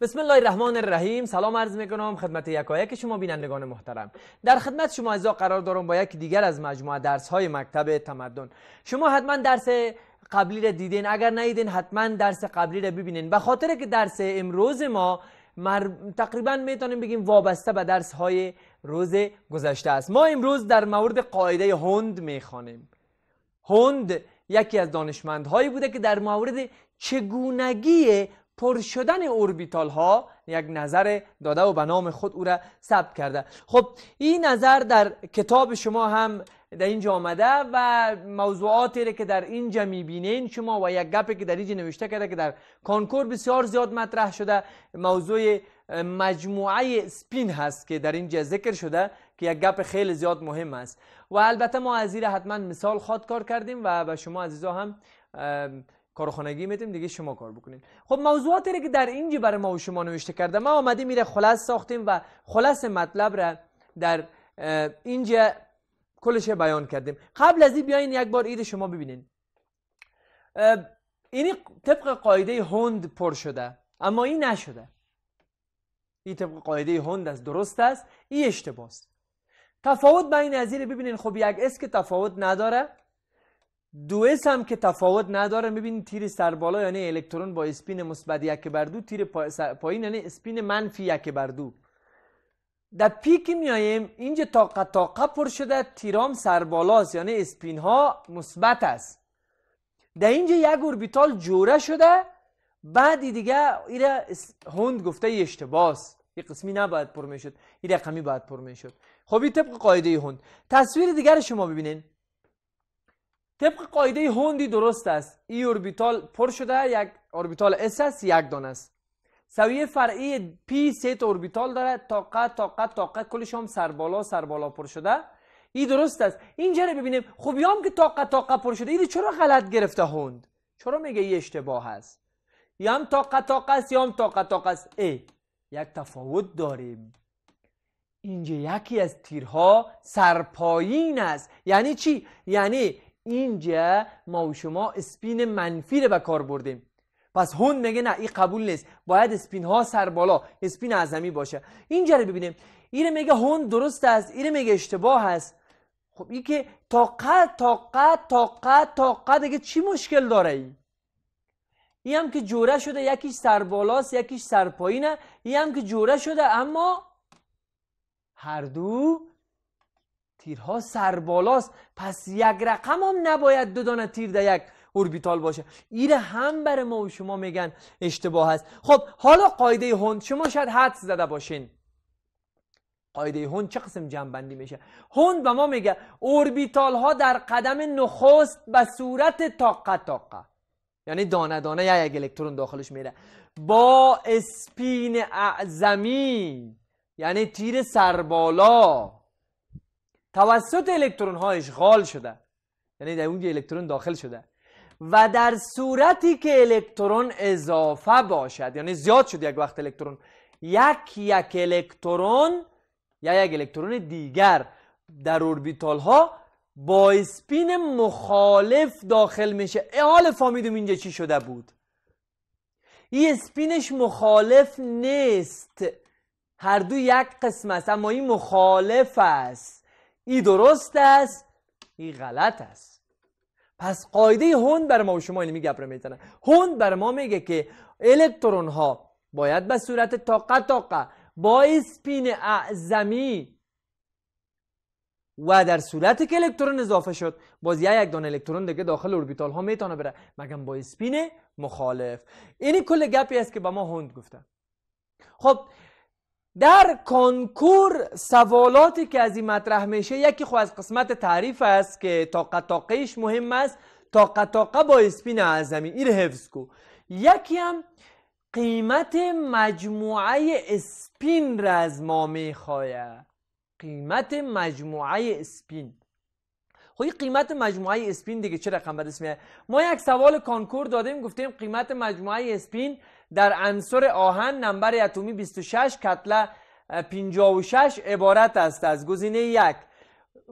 بسم الله الرحمن الرحیم سلام عرض میکنم خدمت یکایک شما بینندگان محترم در خدمت شما ازا قرار دارم با یک دیگر از مجموعه درس های مکتب تمدن شما حتما درس قبلی را دیدین اگر ندیدین حتما درس قبلی را ببینین به خاطر که درس امروز ما مر... تقریبا میتونیم بگیم وابسته به درس های روز گذشته است ما امروز در مورد قاعده هند میخوانیم هند یکی از دانشمند هایی بوده که در مورد چگونگی پر شدن اوربیتال ها یک نظر داده و به نام خود او را ثبت کرده خب این نظر در کتاب شما هم در اینجا آمده و موضوعاتی که در اینجا میبینین شما و یک گپی که در اینجا نوشته کرده که در کانکور بسیار زیاد مطرح شده موضوع مجموعه سپین هست که در اینجا ذکر شده که یک گپ خیلی زیاد مهم است و البته ما از حتما مثال خواد کار کردیم و به شما عزیزا هم کار خانگی دیگه شما کار بکنیم خب موضوعاتی که در اینجا برای ما و شما نوشته کرده ما آمده میره خلاص ساختیم و خلاص مطلب را در اینجا کلش بیان کردیم قبل از این بیاین یک بار اید شما ببینین اینی طبق قاعده هند پر شده اما این نشده این طبق قاعده هند است درست است این اشتباه است تفاوت بین از ببینین خب یک اس که تفاوت نداره دو هم که تفاوت نداره میبینید تیر سر بالا یعنی الکترون با اسپین مثبت یک بر دو تیر پایین یعنی اسپین منفی یک بر دو در پیک میایم اینجا تا تاقه پر شده تیرام سر بالاست یعنی اسپین ها مثبت است در اینجا یک اوربیتال جوره شده بعد دیگه ایره هند گفته ای اشتباس یه قسمی نباید پر میشد این رقمی باید پر میشد خب این طبق قاعده هند تصویر دیگر شما ببینین طبق قاعده هوندی درست است ای اوربیتال پر شده یک اوربیتال اس است یک دانه است سویه فرعی پی سه اوربیتال داره طاقه طاقه طاقه کلش هم سر بالا سر بالا پر شده ای درست است اینجا رو ببینیم خب یام که طاقه طاقه پر شده این چرا غلط گرفته هند چرا میگه ای اشتباه است یا هم طاقه طاقه است یا هم تا است ای یک تفاوت داریم اینجا یکی از تیرها سرپایین است یعنی چی یعنی اینجا ما و شما اسپین منفی رو به کار بردیم پس هون میگه نه این قبول نیست باید اسپین ها سر بالا اسپین اعظمی باشه اینجا رو ببینیم این میگه هون درست است این میگه اشتباه است خب این که تا قد تا قد دیگه چی مشکل داره ای؟ این هم که جوره شده یکیش سر بالاست یکیش سر پایینه ای هم که جوره شده اما هر دو تیرها سربالاست پس یک رقم هم نباید دو دانه تیر در یک اوربیتال باشه این هم بر ما و شما میگن اشتباه هست خب حالا قاعده هند شما شاید حد زده باشین قاعده هند چه قسم جنبندی میشه هند به ما میگه اوربیتال ها در قدم نخست به صورت تاقه تاقه یعنی دانه دانه یا یک الکترون داخلش میره با اسپین اعظمی یعنی تیر سربالا توسط الکترون ها اشغال شده یعنی در اون الکترون داخل شده و در صورتی که الکترون اضافه باشد یعنی زیاد شد یک وقت الکترون یک یک الکترون یا یک الکترون دیگر در اوربیتال ها با اسپین مخالف داخل میشه حال فهمیدم اینجا چی شده بود این اسپینش مخالف نیست هر دو یک قسم است اما این مخالف است این درست است این غلط است پس قاعده هند بر ما و شما اینو میگه میتونه هند بر ما میگه که الکترون ها باید به صورت طاقه طاقه با اسپین اعظمی و در صورتی که الکترون اضافه شد باز یک دانه الکترون دیگه داخل اوربیتال ها میتونه بره مگم با اسپین مخالف اینی کل گپی است که به ما هند گفته خب در کنکور سوالاتی که از این مطرح میشه یکی خو از قسمت تعریف است که طاقه مهم است طاقه با اسپین از این حفظ کو یکی هم قیمت مجموعه اسپین را از ما میخواه قیمت مجموعه اسپین خب قیمت مجموعه اسپین دیگه چه رقم بدست ما یک سوال کنکور دادیم گفتیم قیمت مجموعه اسپین در انصر آهن نمبر اتمی 26 کتله 56 عبارت است از گزینه یک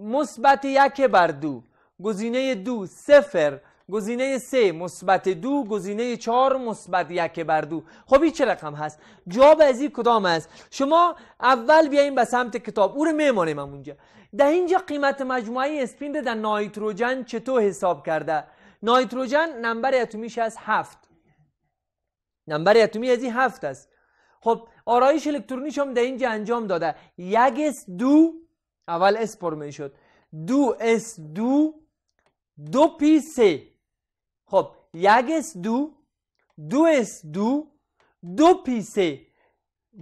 مثبت یک بر دو گزینه دو صفر گزینه سه مثبت دو گزینه چهار مثبت یک بر دو خب این چه رقم هست جواب از این کدام است شما اول بیاین به سمت کتاب او رو میمانیم اونجا در اینجا قیمت مجموعه اسپین در نایتروجن چطور حساب کرده نایتروجن نمبر اتمیش از هفت نمبر اتمی از این هفت است خب آرایش الکترونیش هم در اینجا انجام داده یک اس دو اول اس پر می شد دو اس دو دو پی سه خب یک اس دو دو اس دو دو پی سه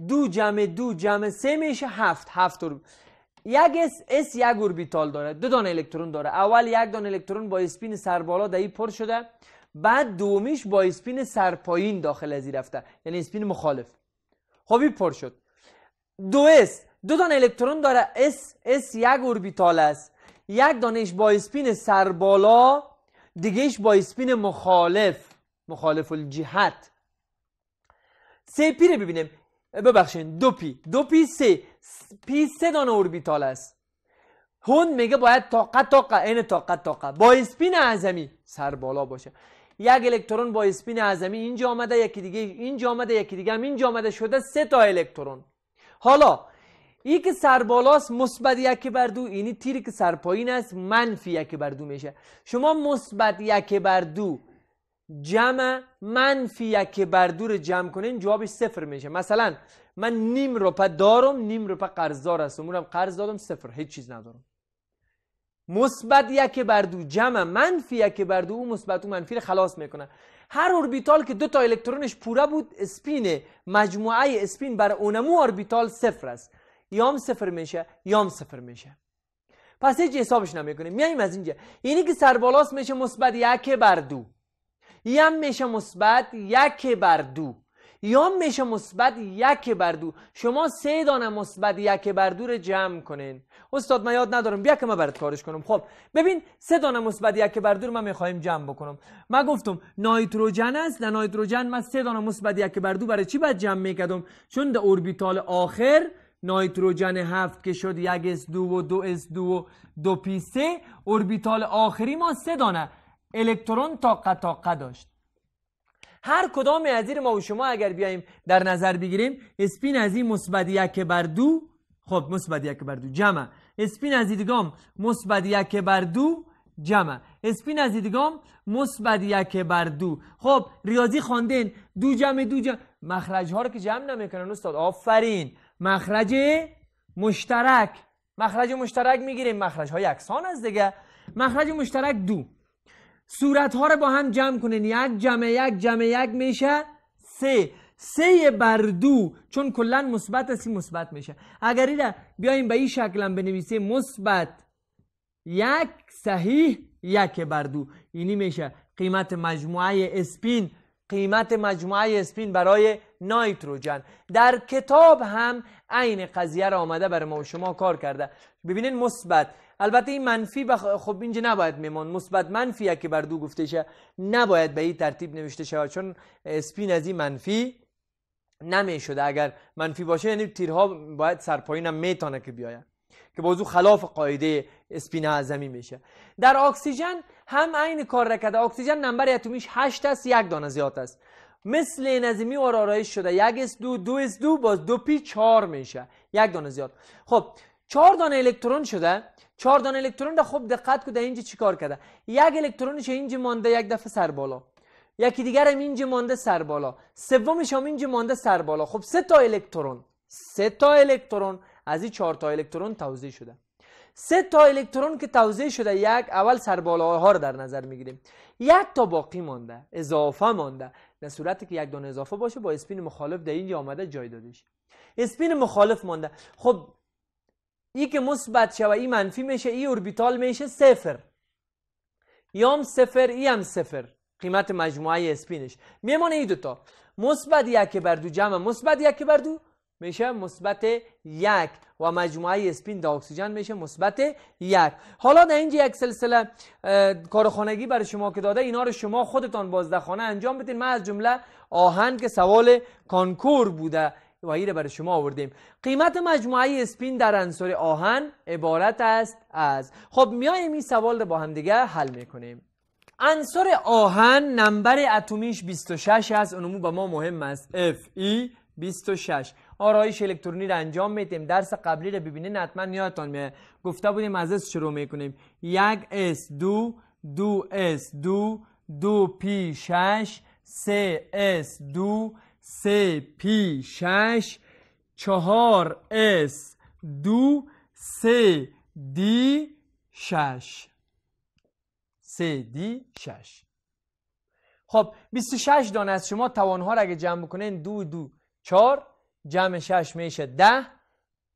دو جمع دو جمع سه میشه هفت هفت رو یک اس اس یک اوربیتال داره دو دانه الکترون داره اول یک دانه الکترون با اسپین سر بالا این پر شده بعد دومیش با اسپین سرپایین داخل ازی رفته یعنی اسپین مخالف خب این پر شد دو اس دو دانه الکترون داره اس اس یک اوربیتال است یک دانش با اسپین سربالا دیگهش با اسپین مخالف مخالف الجهت سه پی رو ببینیم ببخشید دو پی دو پی سه پی سه دانه اوربیتال است هون میگه باید طاقت طاقت این طاقت طاقت با اسپین اعظمی سر بالا باشه یک الکترون با اسپین اعظمی اینجا آمده یکی دیگه اینجا آمده یکی دیگه هم اینجا آمده شده سه تا الکترون حالا ای که سر بالاست مثبت یک بر دو اینی تیری که سر پایین است منفی یک بر دو میشه شما مثبت یک بر دو جمع منفی یک بر دو رو جمع کنین جوابش صفر میشه مثلا من نیم روپه دارم نیم روپه قرضدار هستم اونم قرض دادم صفر هیچ چیز ندارم مثبت یک بر دو جمع منفی یک بر دو او مثبت او منفی رو خلاص میکنه هر اوربیتال که دو تا الکترونش پوره بود اسپین مجموعه اسپین بر اونمو اوربیتال صفر است یام صفر میشه یام صفر میشه پس هیچ حسابش نمیکنه میایم از اینجا یعنی که سربالاست میشه مثبت یک بر دو هم میشه مثبت یک بر دو یا میشه مثبت یک بر دو شما سه دانه مثبت یک بر دو رو جمع کنین استاد من یاد ندارم بیا که من برات کارش کنم خب ببین سه دانه مثبت یک بر دو رو من میخوایم جمع بکنم من گفتم نایتروژن است در نایتروژن من سه دانه مثبت یک بر دو برای چی باید جمع میکردم چون در اوربیتال آخر نایتروژن هفت که شد یک از دو و دو از دو و دو پی سه اوربیتال آخری ما سه دانه الکترون تا داشت هر کدام از این ما و شما اگر بیایم در نظر بگیریم اسپین از این مثبت یک بر دو خب مثبت یک بر دو جمع اسپین از دیدگام مثبت یک بر دو جمع اسپین از دیدگام مثبت یک بر دو خب ریاضی خواندین دو جمع دو جمع مخرج ها که جمع نمیکنن استاد آفرین مخرج مشترک مخرج مشترک میگیریم مخرج های یکسان از دیگه مخرج مشترک دو صورت ها رو با هم جمع کنین یک جمع یک جمع یک میشه سه سه بر دو چون کلا مثبت است مثبت میشه اگر اینا بیایم به این شکل بنویسیم مثبت یک صحیح یک بر دو اینی میشه قیمت مجموعه اسپین قیمت مجموعه اسپین برای نایتروژن در کتاب هم عین قضیه را آمده برای ما و شما کار کرده ببینین مثبت البته این منفی بخ... خب اینجا نباید میمان مثبت منفی که بر دو گفته شه نباید به این ترتیب نوشته شود چون اسپین از این منفی نمی شده اگر منفی باشه یعنی تیرها باید سرپایین هم میتانه که بیاید که بازو خلاف قاعده اسپین اعظمی میشه در اکسیژن هم عین کار را کرده اکسیژن نمبر اتمیش 8 است یک دانه زیاد است مثل این از آره آرایش شده یک از دو دو از دو باز دو پی چهار میشه یک دانه زیاد خب چهار دانه الکترون شده چهار دانه الکترون ده خوب دقت کو ده اینجا چیکار کرده یک الکترونش اینجا مانده یک دفعه سر بالا یکی دیگر هم اینجا مانده سر بالا سومش هم اینجا مانده سر بالا خب سه تا الکترون سه تا الکترون از این چهار تا الکترون توزیع شده سه تا الکترون که توضیح شده یک اول سرباله ها رو در نظر میگیریم یک تا باقی مانده اضافه مانده در صورتی که یک دانه اضافه باشه با اسپین مخالف در اینجا آمده جای دادش اسپین مخالف مانده خب ای که مثبت شوه ای منفی میشه ای اوربیتال میشه صفر یام صفر ای هم صفر قیمت مجموعه اسپینش میمانه ای دوتا مثبت یک بر دو جمع مثبت یک بر دو میشه مثبت یک و مجموعه اسپین دا اکسیژن میشه مثبت یک حالا در اینجا یک سلسله کارخانگی خانگی برای شما که داده اینا رو شما خودتان بازدخانه انجام بدین من از جمله آهن که سوال کانکور بوده و ایره برای شما آوردیم قیمت مجموعه اسپین در انصار آهن عبارت است از خب میایم این سوال رو با هم دیگه حل میکنیم انصار آهن نمبر اتمیش 26 است اونمو به ما مهم است Fe 26 آرایش الکترونی رو انجام میدیم درس قبلی رو ببینین حتما یادتان میاد گفته بودیم از اس شروع میکنیم یک اس دو دو اس دو دو پی شش سه اس دو سه پی شش چهار اس دو سه دی شش سه دی شش خب 26 دانه از شما توانها را اگه جمع بکنین دو دو چار جمع شش میشه ده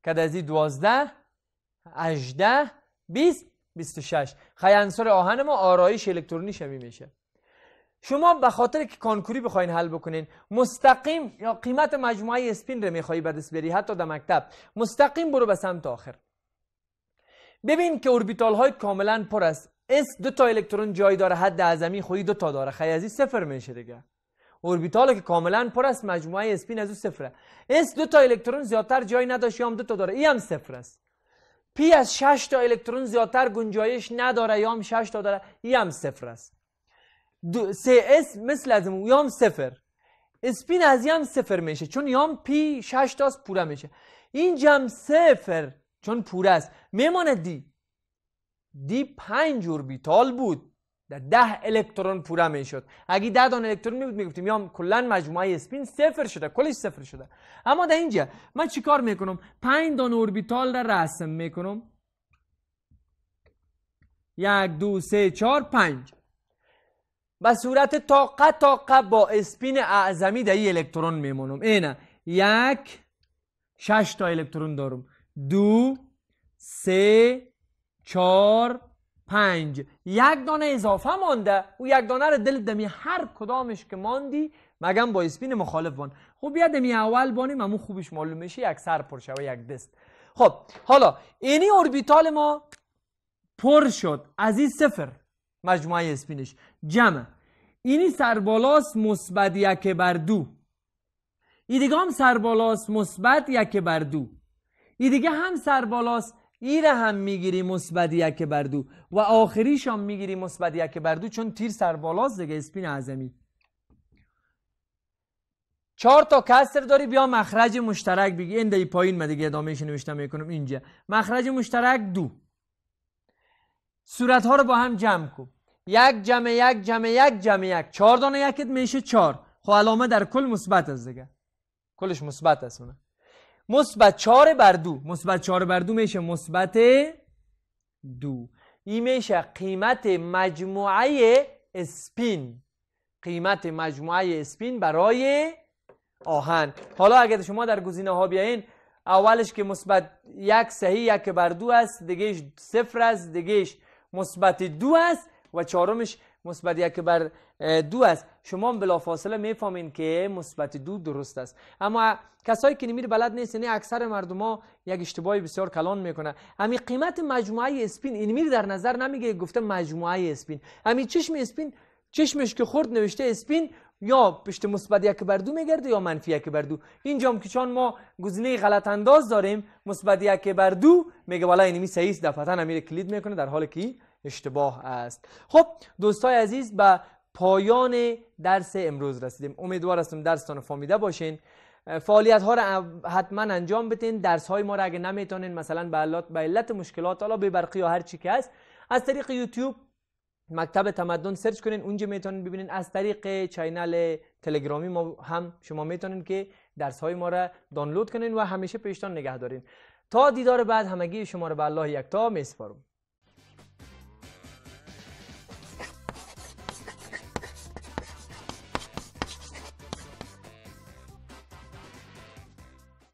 کد از این دوازده اجده بیست بیست و شش خیلی انصار آهن ما آرایش الکترونی شمی میشه شما به خاطر که کانکوری بخواین حل بکنین مستقیم یا قیمت مجموعه اسپین رو میخوایی به دست بری حتی در مکتب مستقیم برو به سمت آخر ببین که اوربیتال های کاملا پر است اس دو تا الکترون جای داره حد اعظمی خودی دو تا داره خیلی از صفر میشه دیگه اوربیتال که کاملا پر است مجموعه اسپین از او صفره اس دو تا الکترون زیادتر جای نداشت یا دو تا داره ای هم صفر است پی از 6 تا الکترون زیادتر گنجایش نداره یا هم 6 تا داره ای هم صفر است دو اس مثل از یام صفر اسپین از هم صفر میشه چون یام پی 6 تاست پوره میشه این جمع صفر چون پوره است میمانه دی دی پنج اوربیتال بود در ده الکترون پوره شد. اگه ده دان الکترون می بود می گفتیم یا کلا مجموعه اسپین صفر شده کلش صفر شده اما در اینجا من چیکار کنم؟ پنج دان اوربیتال را رسم می کنم. یک دو سه چهار پنج به صورت طاقه طاقه با اسپین اعظمی در این الکترون میمونم اینه یک شش تا الکترون دارم دو سه چهار پنج یک دانه اضافه مانده او یک دانه رو دل دمی هر کدامش که ماندی مگم با اسپین مخالف بان خب بیا دمی اول بانیم ممو خوبش معلوم میشه یک سر پر و یک دست خب حالا اینی اوربیتال ما پر شد از این صفر مجموعه اسپینش جمع اینی سربالاست مثبت یک بر دو این دیگه هم سربالاست مثبت یک بر دو این دیگه هم سربالاست این هم میگیری مثبت یک دو و آخریش هم میگیری مثبت یک دو چون تیر سر بالاست دیگه اسپین اعظمی چهار تا کسر داری بیا مخرج مشترک بگی این پایین من دیگه ادامهش نوشته میکنم اینجا مخرج مشترک دو صورت ها رو با هم جمع کن یک جمع یک جمع یک جمع یک چهار دانه یکت میشه چهار خب علامه در کل مثبت است دیگه کلش مثبت است مثبت چهار بر دو مثبت چهار بر دو میشه مثبت دو این میشه قیمت مجموعه اسپین قیمت مجموعه اسپین برای آهن حالا اگر شما در گزینه ها بیاین اولش که مثبت یک صحیح یک بر دو است دیگهش صفر است دیگهش مثبت دو است و چهارمش مثبت یک بر دو است شما بلافاصله میفهمین که مثبت دو درست است اما کسایی که نمیر بلد نیستن یعنی اکثر مردم ها یک اشتباهی بسیار کلان میکنه امی قیمت مجموعه اسپین این در نظر نمیگه گفته مجموعه اسپین امی چشم اسپین چشمش که خورد نوشته اسپین یا پشت مثبت یک بر دو میگرده یا منفی یک بر دو اینجام که چون ما گزینه غلط انداز داریم مثبت یک بر دو میگه والا اینمی صحیح است دفعتا کلید میکنه در حالی که اشتباه است خب دوستای عزیز به پایان درس امروز رسیدیم امیدوار هستم درستان فهمیده باشین فعالیت ها را حتما انجام بتین درس های ما را اگه نمیتونین مثلا به علت, به علت مشکلات حالا به برقی یا هر چی که هست از طریق یوتیوب مکتب تمدن سرچ کنین اونجا میتونین ببینین از طریق چینل تلگرامی ما هم شما میتونین که درس های ما را دانلود کنین و همیشه پیشتان نگه دارین تا دیدار بعد همگی شما را به الله یکتا میسپارم